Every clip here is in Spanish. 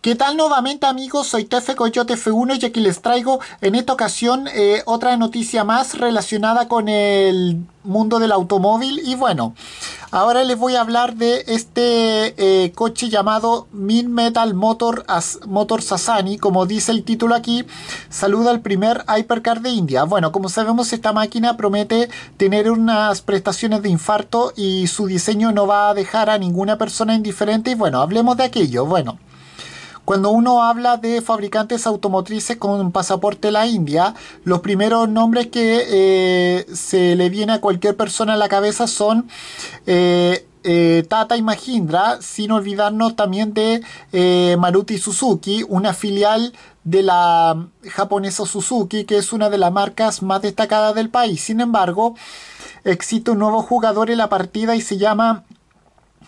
¿Qué tal nuevamente amigos? Soy Tefe Coyote F1 y aquí les traigo en esta ocasión eh, otra noticia más relacionada con el mundo del automóvil y bueno, ahora les voy a hablar de este eh, coche llamado Min Metal Motor, Motor Sasani, como dice el título aquí, saluda al primer Hypercar de India. Bueno, como sabemos esta máquina promete tener unas prestaciones de infarto y su diseño no va a dejar a ninguna persona indiferente y bueno, hablemos de aquello. Bueno. Cuando uno habla de fabricantes automotrices con pasaporte la India, los primeros nombres que eh, se le viene a cualquier persona a la cabeza son eh, eh, Tata y Mahindra, sin olvidarnos también de Maruti Suzuki, una filial de la japonesa Suzuki, que es una de las marcas más destacadas del país. Sin embargo, existe un nuevo jugador en la partida y se llama,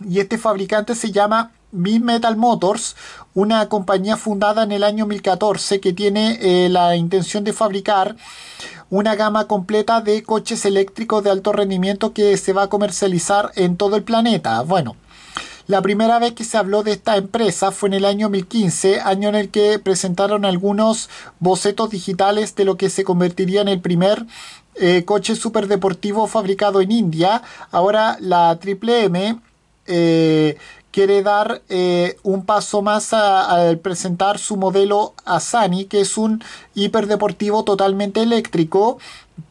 y este fabricante se llama B Metal Motors, una compañía fundada en el año 2014 que tiene eh, la intención de fabricar una gama completa de coches eléctricos de alto rendimiento que se va a comercializar en todo el planeta. Bueno, la primera vez que se habló de esta empresa fue en el año 2015, año en el que presentaron algunos bocetos digitales de lo que se convertiría en el primer eh, coche superdeportivo fabricado en India. Ahora la Triple M eh, quiere dar eh, un paso más al presentar su modelo Asani, que es un hiperdeportivo totalmente eléctrico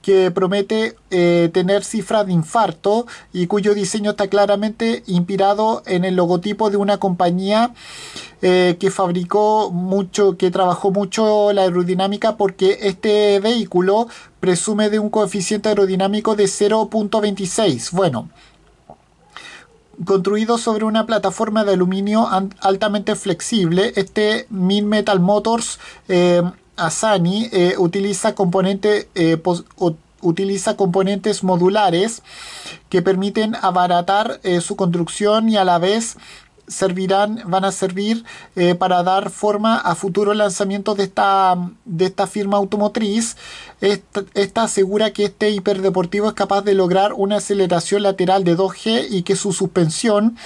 que promete eh, tener cifras de infarto y cuyo diseño está claramente inspirado en el logotipo de una compañía eh, que fabricó mucho, que trabajó mucho la aerodinámica porque este vehículo presume de un coeficiente aerodinámico de 0.26. Bueno, Construido sobre una plataforma de aluminio altamente flexible, este Min Metal Motors eh, Asani eh, eh, utiliza componentes modulares que permiten abaratar su construcción y a la vez servirán, van a servir eh, para dar forma a futuros lanzamientos de esta, de esta firma automotriz. Esta, asegura que este hiperdeportivo es capaz de lograr una aceleración lateral de 2G y que su suspensión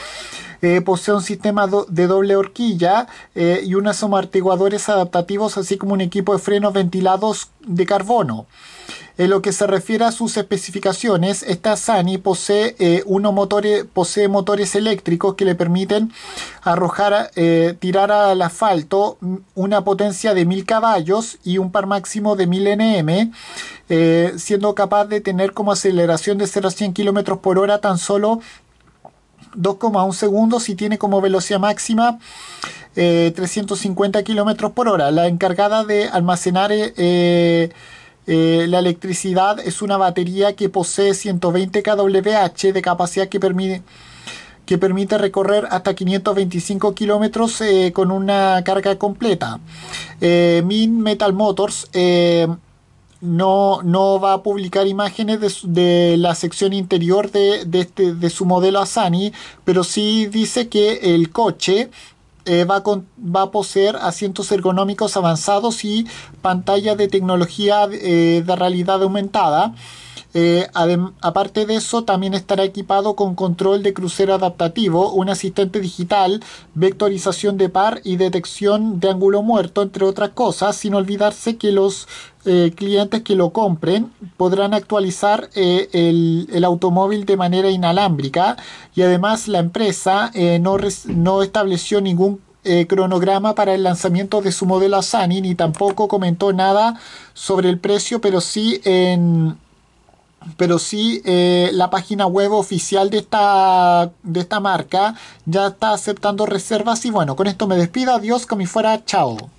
eh, posee un sistema de doble horquilla eh, y unos amortiguadores adaptativos, así como un equipo de frenos ventilados de carbono. En lo que se refiere a sus especificaciones, esta Sani posee, eh, posee motores eléctricos que le permiten arrojar, eh, tirar al asfalto una potencia de 1000 caballos y un par máximo de 1000 nm, eh, siendo capaz de tener como aceleración de 0 a 100 km por hora tan solo 2,1 segundos y tiene como velocidad máxima 350 km por hora. La encargada de almacenar eh, la electricidad es una batería que posee 120 kWh de capacidad que permite, recorrer hasta 525 kilómetros eh, con una carga completa. Eh, Min Metal Motors no, va a publicar imágenes de, la sección interior de, de, este, de su modelo Asani, pero sí dice que el coche eh, va, con, va, a poseer asientos ergonómicos avanzados y pantalla de tecnología eh, de realidad aumentada. Eh, aparte de eso, también estará equipado con control de crucero adaptativo, un asistente digital, vectorización de par y detección de ángulo muerto, entre otras cosas, sin olvidarse que los eh, clientes que lo compren podrán actualizar eh, el, automóvil de manera inalámbrica y además la empresa no, no estableció ningún cronograma para el lanzamiento de su modelo Asani, ni tampoco comentó nada sobre el precio, pero sí en, pero sí eh, la página web oficial de esta, marca ya está aceptando reservas y bueno, con esto me despido, adiós, como fuera, chao.